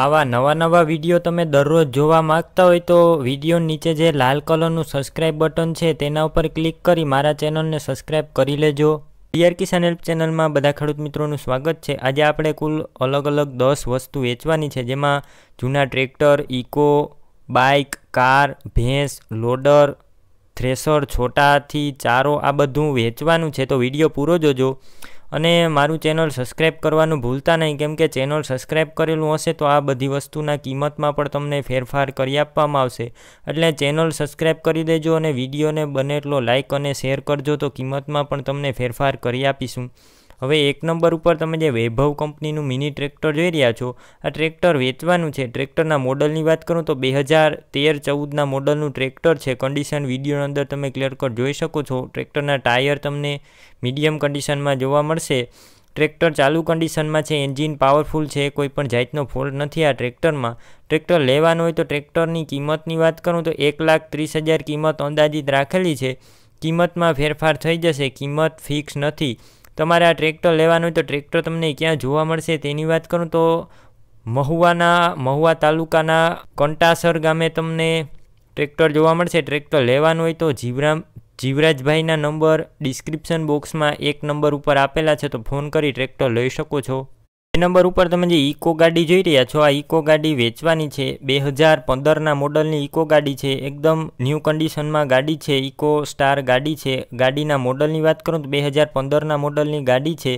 આવા નવા નવા વિડીયો તમે દરરોજ જોવા માંગતા હોય તો વિડીયો નીચે જે લાલ કલરનું સબસ્ક્રાઇબ બટન છે તેના ઉપર ક્લિક કરી મારા ચેનલને સબસ્ક્રાઇબ કરી લેજો ડીઆર કિસાન હેલ્પ ચેનલમાં બધા ખેડૂત મિત્રોનું સ્વાગત છે આજે આપણે કુલ અલગ અલગ દસ વસ્તુ વેચવાની છે જેમાં જૂના ટ્રેક્ટર ઇકો બાઇક કાર ભેંસ લોડર થ્રેસર છોટાથી ચારો આ બધું વેચવાનું છે તો વિડીયો પૂરો જોજો અને મારું ચેનલ સબસ્ક્રાઈબ કરવાનું ભૂલતા નહીં કેમ કે ચેનલ સબસ્ક્રાઈબ કરેલું હશે તો આ બધી વસ્તુના કિંમતમાં પણ તમને ફેરફાર કરી આપવામાં આવશે એટલે ચેનલ સબસ્ક્રાઈબ કરી દેજો અને વિડીયોને બને એટલો લાઇક અને શેર કરજો તો કિંમતમાં પણ તમને ફેરફાર કરી આપીશું હવે એક નંબર ઉપર તમે જે વૈભવ કંપનીનું મિની ટ્રેક્ટર જોઈ રહ્યા છો આ ટ્રેક્ટર વેચવાનું છે ટ્રેક્ટરના મોડલની વાત કરું તો બે હજાર તેર ચૌદના મોડલનું ટ્રેક્ટર છે કન્ડિશન વિડીયોની અંદર તમે ક્લિયર કટ જોઈ શકો છો ટ્રેક્ટરના ટાયર તમને મીડિયમ કન્ડિશનમાં જોવા મળશે ટ્રેક્ટર ચાલુ કન્ડિશનમાં છે એન્જિન પાવરફુલ છે કોઈપણ જાતનો ફોલ્ટ નથી આ ટ્રેક્ટરમાં ટ્રેક્ટર લેવાનું હોય તો ટ્રેક્ટરની કિંમતની વાત કરું તો એક લાખ ત્રીસ હજાર કિંમત અંદાજિત રાખેલી છે કિંમતમાં ફેરફાર થઈ જશે કિંમત ફિક્સ નથી તમારે આ ટ્રેક્ટર લેવાનું હોય તો ટ્રેક્ટર તમને ક્યાં જોવા મળશે તેની વાત કરું તો મહુવાના મહુવા તાલુકાના કંટાસર ગામે તમને ટ્રેક્ટર જોવા મળશે ટ્રેક્ટર લેવાનું હોય તો જીવરામ જીવરાજભાઈના નંબર ડિસ્ક્રિપ્શન બોક્સમાં એક નંબર ઉપર આપેલા છે તો ફોન કરી ટ્રેક્ટર લઈ શકો છો નંબર ઉપર તમે જે ઇકો ગાડી જોઈ રહ્યા છો આ ઇકો ગાડી વેચવાની છે બે હજાર પંદરના મોડલની ઇકો ગાડી છે એકદમ ન્યૂ કન્ડિશનમાં ગાડી છે ઇકો સ્ટાર ગાડી છે ગાડીના મોડલની વાત કરું તો બે હજાર પંદરના મોડલની ગાડી છે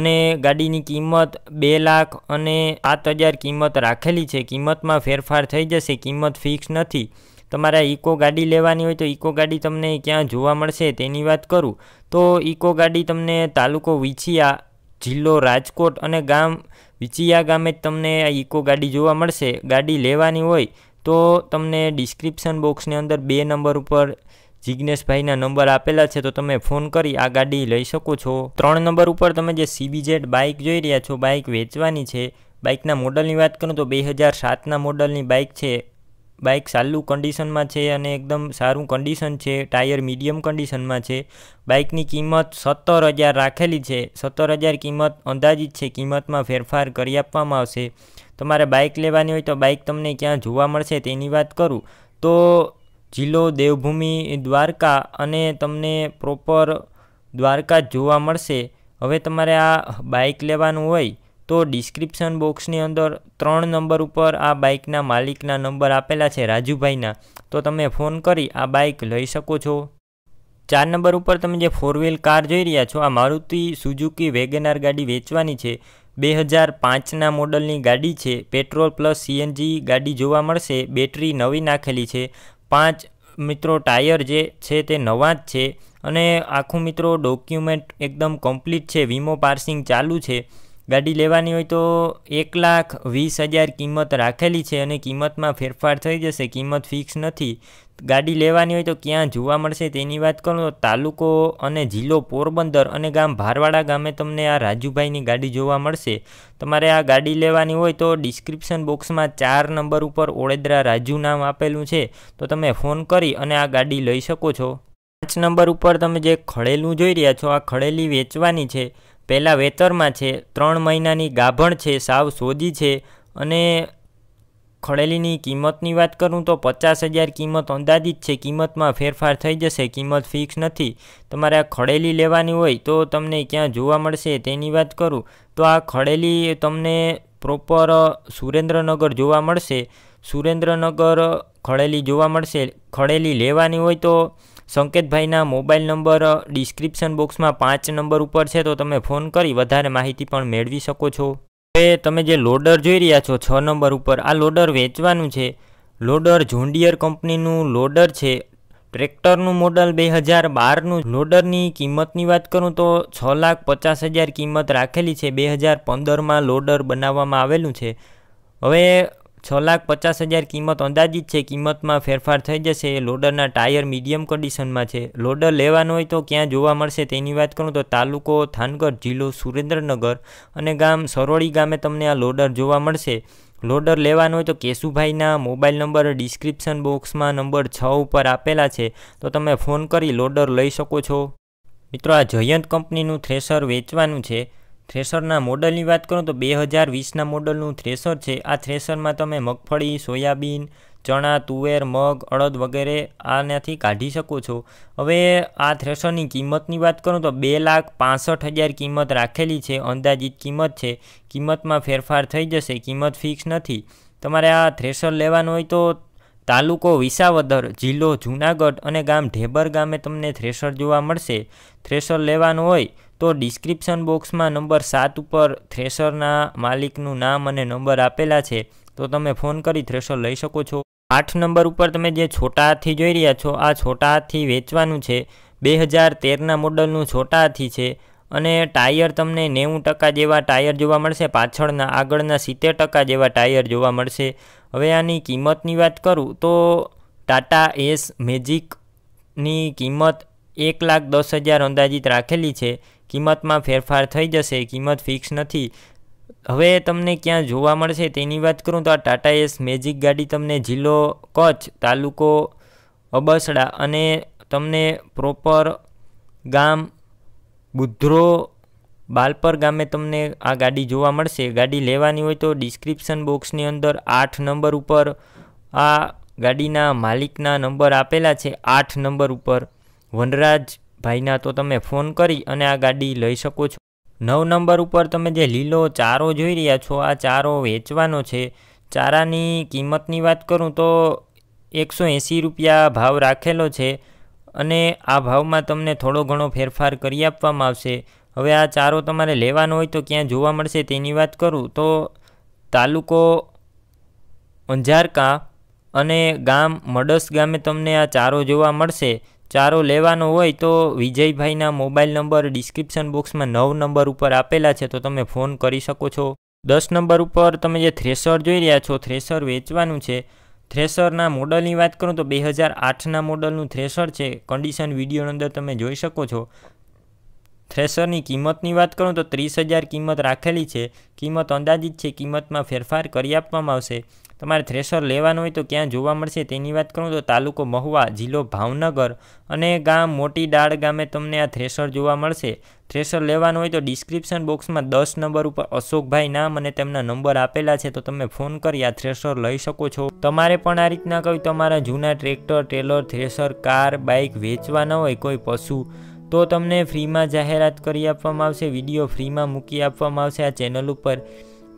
અને ગાડીની કિંમત બે લાખ અને સાત હજાર કિંમત રાખેલી છે કિંમતમાં ફેરફાર થઈ જશે કિંમત ફિક્સ નથી તમારે ઇકો ગાડી લેવાની હોય તો ઇકો ગાડી તમને ક્યાં જોવા મળશે તેની વાત કરું તો ઇકો ગાડી તમને તાલુકો વિછિયા જિલ્લો રાજકોટ અને ગામ વિચિયા ગામે જ તમને આ ઇકો ગાડી જોવા મળશે ગાડી લેવાની હોય તો તમને ડિસ્ક્રિપ્શન બોક્સની અંદર બે નંબર ઉપર જિજ્ઞેશભાઈના નંબર આપેલા છે તો તમે ફોન કરી આ ગાડી લઈ શકો છો ત્રણ નંબર ઉપર તમે જે સીબીજેડ બાઇક જોઈ રહ્યા છો બાઇક વેચવાની છે બાઇકના મોડલની વાત કરું તો બે હજાર સાતના મોડલની બાઇક છે બાઇક સારું કન્ડિશનમાં છે અને એકદમ સારું કન્ડિશન છે ટાયર મીડિયમ કન્ડિશનમાં છે બાઇકની કિંમત સત્તર હજાર રાખેલી છે સત્તર હજાર કિંમત અંદાજિત છે કિંમતમાં ફેરફાર કરી આપવામાં આવશે તમારે બાઇક લેવાની હોય તો બાઇક તમને ક્યાં જોવા મળશે તેની વાત કરું તો જિલ્લો દેવભૂમિ દ્વારકા અને તમને પ્રોપર દ્વારકા જોવા મળશે હવે તમારે આ બાઇક લેવાનું હોય તો ડિસ્ક્રિપ્શન બોક્સની અંદર ત્રણ નંબર ઉપર આ બાઇકના માલિકના નંબર આપેલા છે રાજુભાઈના તો તમે ફોન કરી આ બાઇક લઈ શકો છો ચાર નંબર ઉપર તમે જે ફોર વ્હીલ કાર જોઈ રહ્યા છો આ મારુતિ સુઝુકી વેગેનાર ગાડી વેચવાની છે બે હજાર પાંચના મોડલની ગાડી છે પેટ્રોલ પ્લસ સીએનજી ગાડી જોવા મળશે બેટરી નવી નાખેલી છે પાંચ મિત્રો ટાયર જે છે તે નવા જ છે અને આખું મિત્રો ડોક્યુમેન્ટ એકદમ કમ્પ્લીટ છે વીમો પાર્સિંગ ચાલુ છે ગાડી લેવાની હોય તો એક લાખ વીસ હજાર કિંમત રાખેલી છે અને કિંમતમાં ફેરફાર થઈ જશે કિંમત ફિક્સ નથી ગાડી લેવાની હોય તો ક્યાં જોવા મળશે તેની વાત કરું તો તાલુકો અને જિલ્લો પોરબંદર અને ગામ ભારવાડા ગામે તમને આ રાજુભાઈની ગાડી જોવા મળશે તમારે આ ગાડી લેવાની હોય તો ડિસ્ક્રિપ્શન બોક્સમાં ચાર નંબર ઉપર ઓળેદરા રાજુ નામ આપેલું છે તો તમે ફોન કરી અને આ ગાડી લઈ શકો છો પાંચ નંબર ઉપર તમે જે ખડેલું જોઈ રહ્યા છો આ ખડેલી વેચવાની છે પહેલાં વેતરમાં છે ત્રણ મહિનાની ગાભણ છે સાવ સોજી છે અને ખળેલીની કિંમતની વાત કરું તો પચાસ હજાર કિંમત અંદાજિત છે કિંમતમાં ફેરફાર થઈ જશે કિંમત ફિક્સ નથી તમારે આ ખડેલી લેવાની હોય તો તમને ક્યાં જોવા મળશે તેની વાત કરું તો આ ખડેલી તમને પ્રોપર સુરેન્દ્રનગર જોવા મળશે સુરેન્દ્રનગર ખળેલી જોવા મળશે ખડેલી લેવાની હોય તો સંકેતભાઈના મોબાઈલ નંબર ડિસ્ક્રિપ્શન બોક્સમાં પાંચ નંબર ઉપર છે તો તમે ફોન કરી વધારે માહિતી પણ મેળવી શકો છો હવે તમે જે લોડર જોઈ રહ્યા છો છ નંબર ઉપર આ લોડર વેચવાનું છે લોડર ઝુંડિયર કંપનીનું લોડર છે ટ્રેક્ટરનું મોડલ બે હજાર બારનું લોડરની કિંમતની વાત કરું તો છ લાખ પચાસ હજાર કિંમત રાખેલી છે બે હજાર પંદરમાં લોડર બનાવવામાં આવેલું છે હવે છ લાખ પચાસ હજાર કિંમત અંદાજિત છે કિંમતમાં ફેરફાર થઈ જશે લોડરના ટાયર મીડિયમ કન્ડિશનમાં છે લોડર લેવાનો હોય તો ક્યાં જોવા મળશે તેની વાત કરું તો તાલુકો થાનગઢ જિલ્લો સુરેન્દ્રનગર અને ગામ સરોળી ગામે તમને આ લોડર જોવા મળશે લોડર લેવાનો હોય તો કેશુભાઈના મોબાઈલ નંબર ડિસ્ક્રિપ્શન બોક્સમાં નંબર છ ઉપર આપેલા છે તો તમે ફોન કરી લોડર લઈ શકો છો મિત્રો આ જયંત કંપનીનું થ્રેસર વેચવાનું છે થ્રેસરના મોડલની વાત કરું તો બે હજાર વીસના મોડલનું થ્રેસર છે આ થ્રેસરમાં તમે મગફળી સોયાબીન ચણા તુવેર મગ અડદ વગેરે આનાથી કાઢી શકો છો હવે આ થ્રેસરની કિંમતની વાત કરું તો બે લાખ પાસઠ હજાર કિંમત રાખેલી છે અંદાજિત કિંમત છે કિંમતમાં ફેરફાર થઈ જશે કિંમત ફિક્સ નથી તમારે આ થ્રેસર લેવાનું હોય તો તાલુકો વિસાવદર જિલ્લો જૂનાગઢ અને ગામ ઢેબર ગામે તમને થ્રેશર જોવા મળશે થ્રેશર લેવાનું હોય તો ડિસ્ક્રિપ્શન બોક્સમાં નંબર સાત ઉપર થ્રેશરના માલિકનું નામ અને નંબર આપેલા છે તો તમે ફોન કરી થ્રેશર લઈ શકો છો આઠ નંબર ઉપર તમે જે છોટા હાથી જોઈ રહ્યા છો આ છોટા હાથી વેચવાનું છે બે હજાર તેરના મોડલનું છોટા હાથી છે અને ટાયર તમને નેવું ટકા જેવા ટાયર જોવા મળશે પાછળના આગળના સિત્તેર ટકા જેવા ટાયર જોવા મળશે હવે આની કિંમતની વાત કરું તો ટાટા એસ મેજિકની કિંમત એક લાખ દસ હજાર અંદાજિત રાખેલી છે કિંમતમાં ફેરફાર થઈ જશે કિંમત ફિક્સ નથી હવે તમને ક્યાં જોવા મળશે તેની વાત કરું તો આ ટાટા એસ મેજિક ગાડી તમને જિલ્લો કચ્છ તાલુકો અબસડા અને તમને પ્રોપર ગામ બુધ્રો બાલપર ગામે તમને આ ગાડી જોવા મળશે ગાડી લેવાની હોય તો ડિસ્ક્રિપ્શન બોક્સની અંદર આઠ નંબર ઉપર આ ગાડીના માલિકના નંબર આપેલા છે આઠ નંબર ઉપર વનરાજભાઈના તો તમે ફોન કરી અને આ ગાડી લઈ શકો છો નવ નંબર ઉપર તમે જે લીલો ચારો જોઈ રહ્યા છો આ ચારો વેચવાનો છે ચારાની કિંમતની વાત કરું તો એકસો રૂપિયા ભાવ રાખેલો છે અને આ ભાવમાં તમને થોડો ઘણો ફેરફાર કરી આપવામાં આવશે હવે આ ચારો તમારે લેવાનો હોય તો ક્યાં જોવા મળશે તેની વાત કરું તો તાલુકો અંજારકા અને ગામ મડસ ગામે તમને આ ચારો જોવા મળશે ચારો લેવાનો હોય તો વિજયભાઈના મોબાઈલ નંબર ડિસ્ક્રિપ્શન બોક્સમાં નવ નંબર ઉપર આપેલા છે તો તમે ફોન કરી શકો છો દસ નંબર ઉપર તમે જે થ્રેસર જોઈ રહ્યા છો થ્રેસર વેચવાનું છે થ્રેશરના મોડલની વાત કરું તો બે હજાર આઠના મોડલનું થ્રેશર છે કન્ડિશન વિડીયોની અંદર તમે જોઈ શકો છો થ્રેશરની કિંમતની વાત કરું તો ત્રીસ હજાર કિંમત રાખેલી છે કિંમત અંદાજિત છે કિંમતમાં ફેરફાર કરી આપવામાં આવશે તમારે થ્રેશર લેવાનું હોય તો ક્યાં જોવા મળશે તેની વાત કરું તો તાલુકો મહુવા જિલ્લો ભાવનગર અને ગામ મોટી ડાળ ગામે તમને આ થ્રેશર જોવા મળશે થ્રેશર લેવાનું હોય તો ડિસ્ક્રિપ્શન બોક્સમાં દસ નંબર ઉપર અશોકભાઈ નામ અને તેમના નંબર આપેલા છે તો તમે ફોન કરી આ થ્રેશર લઈ શકો છો તમારે પણ આ રીતના કહ્યું તમારા જૂના tractor trailer thresher car bike વેચવાના હોય કોઈ પશુ તો તમને ફ્રીમાં જાહેરાત કરી આપવામાં આવશે વિડીયો ફ્રીમાં મૂકી આપવામાં આવશે આ ચેનલ ઉપર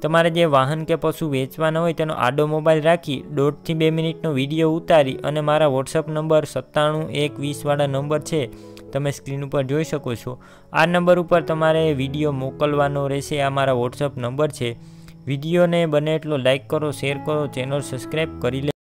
તમારે જે વાહન કે પશુ વેચવાના હોય તેનો આડો મોબાઈલ રાખી દોઢથી બે મિનિટનો વિડીયો ઉતારી અને મારા વોટ્સઅપ નંબર સત્તાણું એક વીસવાળા નંબર છે તમે સ્ક્રીન ઉપર જોઈ શકો છો આ નંબર ઉપર તમારે વિડીયો મોકલવાનો રહેશે આ મારા વોટ્સઅપ નંબર છે વિડીયોને બને એટલો લાઇક કરો શેર કરો ચેનલ સબસ્ક્રાઈબ કરી લે